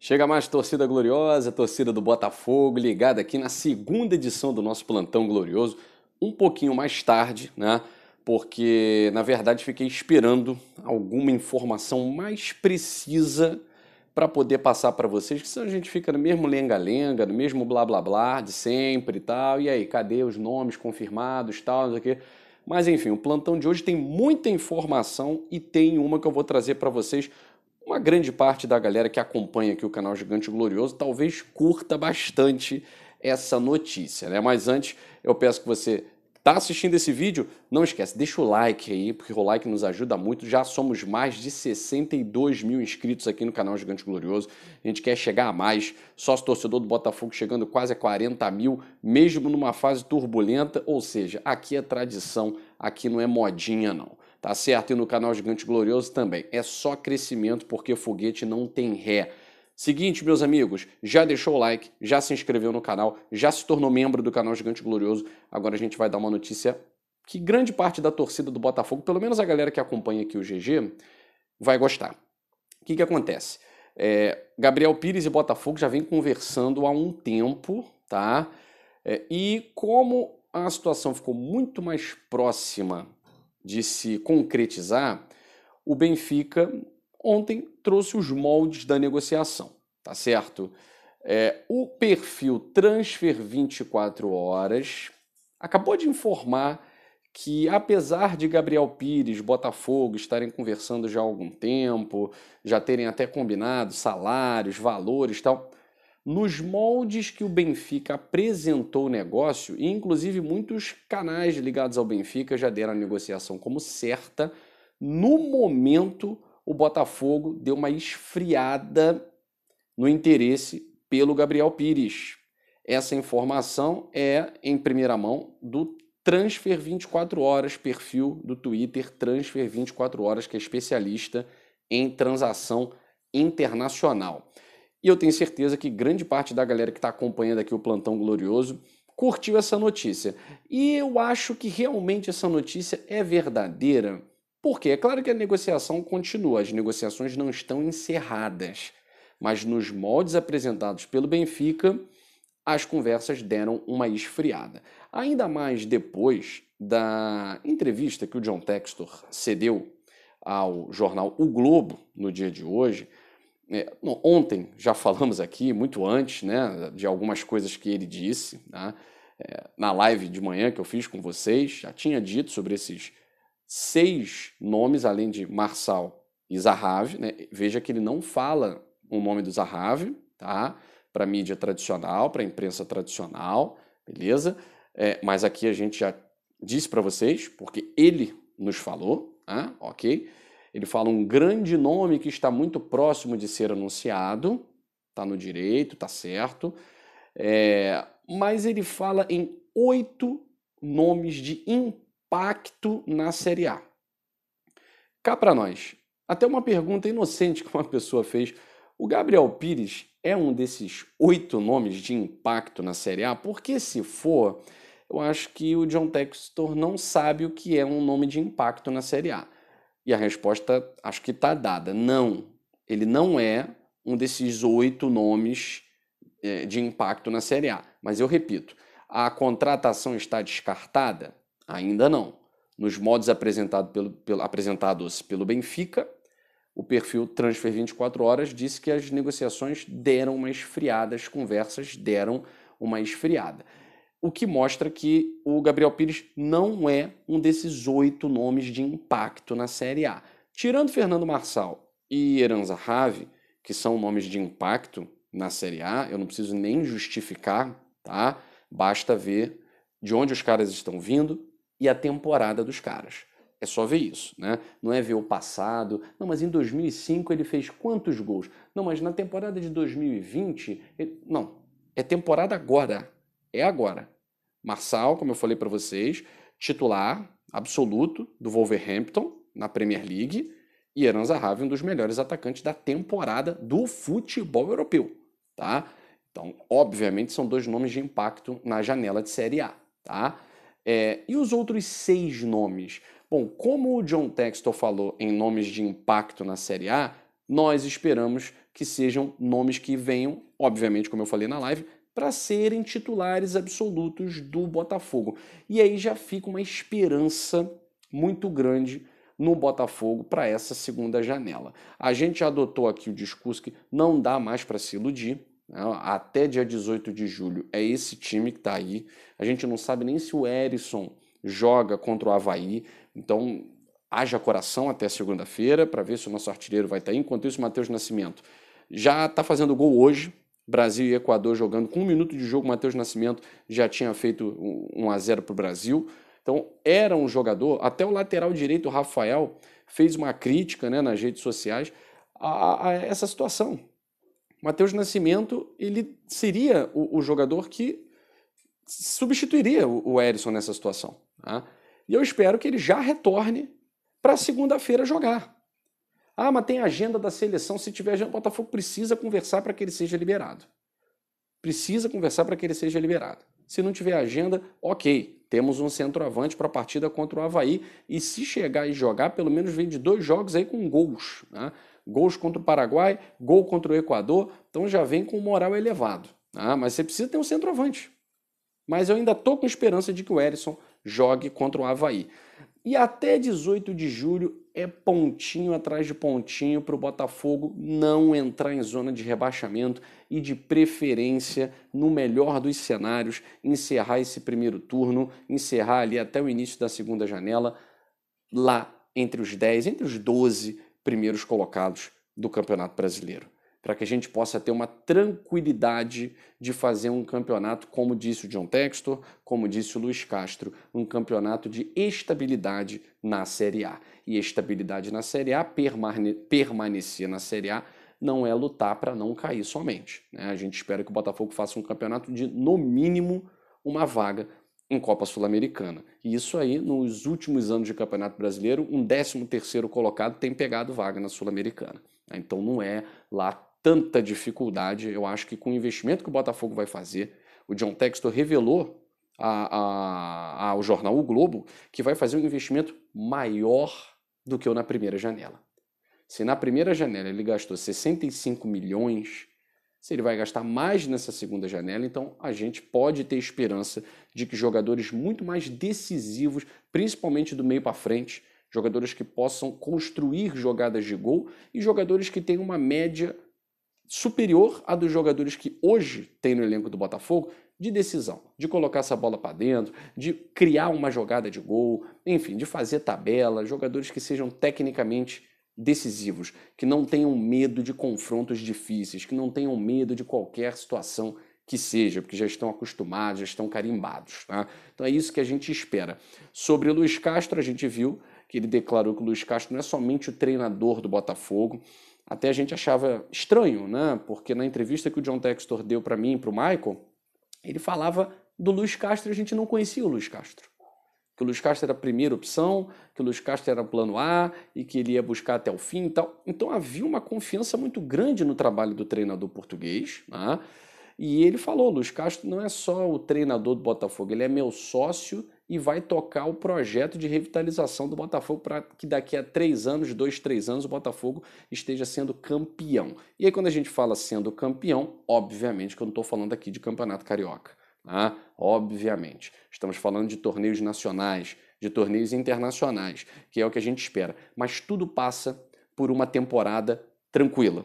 Chega mais torcida gloriosa, torcida do Botafogo, ligada aqui na segunda edição do nosso plantão glorioso, um pouquinho mais tarde, né? Porque na verdade fiquei esperando alguma informação mais precisa para poder passar para vocês, que senão a gente fica no mesmo lenga-lenga, no mesmo blá blá blá de sempre e tal. E aí, cadê os nomes confirmados, tal, não sei o quê. Mas enfim, o plantão de hoje tem muita informação e tem uma que eu vou trazer para vocês uma grande parte da galera que acompanha aqui o canal Gigante Glorioso talvez curta bastante essa notícia, né? Mas antes, eu peço que você tá assistindo esse vídeo, não esquece, deixa o like aí, porque o like nos ajuda muito. Já somos mais de 62 mil inscritos aqui no canal Gigante Glorioso. A gente quer chegar a mais. Sócio torcedor do Botafogo chegando quase a 40 mil, mesmo numa fase turbulenta. Ou seja, aqui é tradição, aqui não é modinha, não. Tá certo? E no canal Gigante Glorioso também. É só crescimento porque foguete não tem ré. Seguinte, meus amigos, já deixou o like, já se inscreveu no canal, já se tornou membro do canal Gigante Glorioso. Agora a gente vai dar uma notícia que grande parte da torcida do Botafogo, pelo menos a galera que acompanha aqui o GG, vai gostar. O que, que acontece? É, Gabriel Pires e Botafogo já vem conversando há um tempo, tá? É, e como a situação ficou muito mais próxima de se concretizar, o Benfica ontem trouxe os moldes da negociação, tá certo? É, o perfil Transfer 24 Horas acabou de informar que, apesar de Gabriel Pires, Botafogo estarem conversando já há algum tempo, já terem até combinado salários, valores tal, nos moldes que o Benfica apresentou o negócio, e inclusive muitos canais ligados ao Benfica já deram a negociação como certa, no momento o Botafogo deu uma esfriada no interesse pelo Gabriel Pires. Essa informação é em primeira mão do Transfer 24 Horas, perfil do Twitter Transfer 24 Horas, que é especialista em transação internacional. E eu tenho certeza que grande parte da galera que está acompanhando aqui o Plantão Glorioso curtiu essa notícia. E eu acho que realmente essa notícia é verdadeira. Porque é claro que a negociação continua, as negociações não estão encerradas. Mas nos moldes apresentados pelo Benfica, as conversas deram uma esfriada. Ainda mais depois da entrevista que o John Textor cedeu ao jornal O Globo no dia de hoje, é, ontem já falamos aqui, muito antes, né, de algumas coisas que ele disse, né, é, na live de manhã que eu fiz com vocês, já tinha dito sobre esses seis nomes, além de Marçal e Zahavi. Né, veja que ele não fala o nome do Zahavi, tá? para mídia tradicional, para imprensa tradicional, beleza? É, mas aqui a gente já disse para vocês, porque ele nos falou, né? ok? Ele fala um grande nome que está muito próximo de ser anunciado, está no direito, está certo, é, mas ele fala em oito nomes de impacto na Série A. Cá para nós, até uma pergunta inocente que uma pessoa fez. O Gabriel Pires é um desses oito nomes de impacto na Série A? Porque se for, eu acho que o John Textor não sabe o que é um nome de impacto na Série A. E a resposta acho que está dada. Não, ele não é um desses oito nomes é, de impacto na Série A. Mas eu repito, a contratação está descartada? Ainda não. Nos modos apresentado pelo, pelo, apresentados pelo Benfica, o perfil Transfer 24 Horas disse que as negociações deram uma esfriada, as conversas deram uma esfriada o que mostra que o Gabriel Pires não é um desses oito nomes de impacto na Série A. Tirando Fernando Marçal e Eran Rave, que são nomes de impacto na Série A, eu não preciso nem justificar, tá? Basta ver de onde os caras estão vindo e a temporada dos caras. É só ver isso, né? Não é ver o passado. Não, mas em 2005 ele fez quantos gols? Não, mas na temporada de 2020, ele... não, é temporada agora. É agora. Marçal, como eu falei para vocês, titular absoluto do Wolverhampton na Premier League e Eranza Rave, um dos melhores atacantes da temporada do futebol europeu, tá? Então, obviamente, são dois nomes de impacto na janela de Série A, tá? É, e os outros seis nomes? Bom, como o John Textor falou em nomes de impacto na Série A, nós esperamos que sejam nomes que venham, obviamente, como eu falei na live, para serem titulares absolutos do Botafogo. E aí já fica uma esperança muito grande no Botafogo para essa segunda janela. A gente adotou aqui o discurso que não dá mais para se iludir. Né? Até dia 18 de julho é esse time que está aí. A gente não sabe nem se o Erisson joga contra o Havaí. Então, haja coração até segunda-feira para ver se o nosso artilheiro vai estar tá aí. Enquanto isso, o Matheus Nascimento já está fazendo gol hoje, Brasil e Equador jogando com um minuto de jogo, Matheus Nascimento já tinha feito um a 0 para o Brasil. Então era um jogador, até o lateral direito, o Rafael, fez uma crítica né, nas redes sociais a, a essa situação. Matheus Nascimento, ele seria o, o, jogador que substituiria o, o Erisson nessa situação. Tá? E eu espero que ele já retorne para segunda-feira jogar. Ah, mas tem agenda da seleção. Se tiver agenda, o Botafogo precisa conversar para que ele seja liberado. Precisa conversar para que ele seja liberado. Se não tiver agenda, ok, temos um centroavante para a partida contra o Havaí. E se chegar e jogar, pelo menos vem de dois jogos aí com gols. Né? Gols contra o Paraguai, gol contra o Equador. Então já vem com moral elevado. Né? Mas você precisa ter um centroavante. Mas eu ainda estou com esperança de que o Erisson jogue contra o Havaí. E até 18 de julho é pontinho atrás de pontinho para o Botafogo não entrar em zona de rebaixamento e, de preferência, no melhor dos cenários, encerrar esse primeiro turno, encerrar ali até o início da segunda janela, lá entre os 10, entre os 12 primeiros colocados do Campeonato Brasileiro para que a gente possa ter uma tranquilidade de fazer um campeonato, como disse o John Textor, como disse o Luiz Castro, um campeonato de estabilidade na Série A. E estabilidade na Série A, permane permanecer na Série A, não é lutar para não cair somente. Né? A gente espera que o Botafogo faça um campeonato de, no mínimo, uma vaga em Copa Sul-Americana. E isso aí, nos últimos anos de Campeonato Brasileiro, um 13 terceiro colocado tem pegado vaga na Sul-Americana. Né? Então não é lá tanta dificuldade. Eu acho que com o investimento que o Botafogo vai fazer, o John Textor revelou a, a, ao jornal O Globo que vai fazer um investimento maior do que o na primeira janela. Se na primeira janela ele gastou 65 milhões, se ele vai gastar mais nessa segunda janela, então a gente pode ter esperança de que jogadores muito mais decisivos, principalmente do meio para frente, jogadores que possam construir jogadas de gol e jogadores que têm uma média superior à dos jogadores que hoje tem no elenco do Botafogo de decisão, de colocar essa bola para dentro, de criar uma jogada de gol, enfim, de fazer tabela, jogadores que sejam tecnicamente decisivos, que não tenham medo de confrontos difíceis, que não tenham medo de qualquer situação que seja, porque já estão acostumados, já estão carimbados. Tá? Então é isso que a gente espera. Sobre o Luiz Castro, a gente viu que ele declarou que o Luiz Castro não é somente o treinador do Botafogo, até a gente achava estranho, né? Porque na entrevista que o John Textor deu para mim e para o Michael, ele falava do Luiz Castro e a gente não conhecia o Luiz Castro. Que o Luiz Castro era a primeira opção, que o Luiz Castro era o plano A e que ele ia buscar até o fim e tal. Então havia uma confiança muito grande no trabalho do treinador português, né? E ele falou: Luiz Castro não é só o treinador do Botafogo, ele é meu sócio e vai tocar o projeto de revitalização do Botafogo para que daqui a três anos, dois, três anos, o Botafogo esteja sendo campeão. E aí, quando a gente fala sendo campeão, obviamente que eu não estou falando aqui de campeonato carioca. Ah, obviamente. Estamos falando de torneios nacionais, de torneios internacionais, que é o que a gente espera. Mas tudo passa por uma temporada tranquila.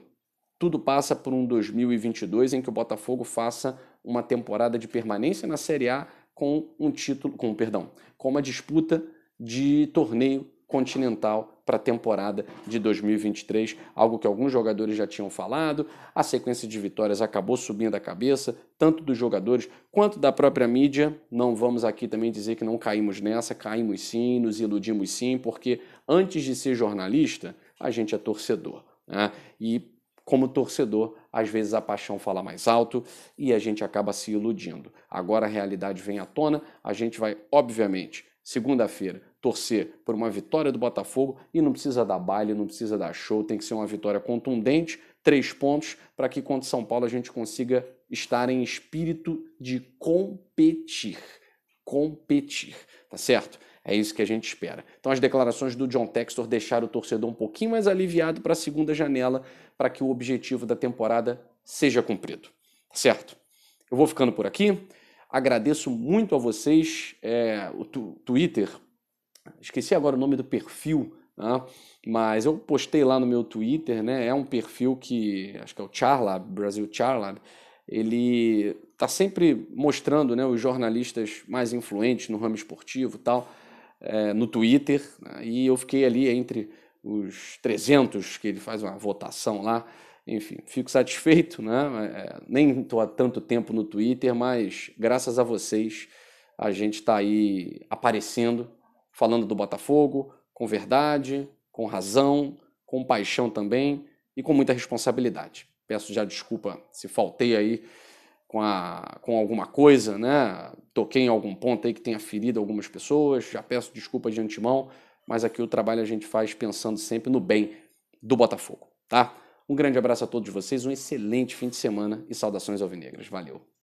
Tudo passa por um 2022 em que o Botafogo faça uma temporada de permanência na Série A com um título, com perdão, com uma disputa de torneio continental para a temporada de 2023, algo que alguns jogadores já tinham falado. A sequência de vitórias acabou subindo a cabeça, tanto dos jogadores quanto da própria mídia. Não vamos aqui também dizer que não caímos nessa, caímos sim, nos iludimos sim, porque antes de ser jornalista, a gente é torcedor. Né? E como torcedor, às vezes a paixão fala mais alto e a gente acaba se iludindo. Agora a realidade vem à tona, a gente vai, obviamente, segunda-feira, torcer por uma vitória do Botafogo e não precisa dar baile, não precisa dar show, tem que ser uma vitória contundente, três pontos, para que contra São Paulo a gente consiga estar em espírito de competir. Competir, tá certo? É isso que a gente espera. Então, as declarações do John Textor deixaram o torcedor um pouquinho mais aliviado para a segunda janela, para que o objetivo da temporada seja cumprido. Tá certo? Eu vou ficando por aqui. Agradeço muito a vocês. É, o Twitter, esqueci agora o nome do perfil, né? mas eu postei lá no meu Twitter, né? É um perfil que acho que é o Charlab, Brasil Charla. Ele está sempre mostrando né, os jornalistas mais influentes no ramo esportivo tal, é, no Twitter. Né? E eu fiquei ali entre os 300 que ele faz uma votação lá. Enfim, fico satisfeito, né? É, nem estou há tanto tempo no Twitter, mas graças a vocês a gente está aí aparecendo, falando do Botafogo, com verdade, com razão, com paixão também e com muita responsabilidade. Peço já desculpa se faltei aí com, a, com alguma coisa, né? Toquei em algum ponto aí que tenha ferido algumas pessoas, já peço desculpa de antemão, mas aqui o trabalho a gente faz pensando sempre no bem do Botafogo, tá? Um grande abraço a todos vocês, um excelente fim de semana e saudações alvinegras. Valeu!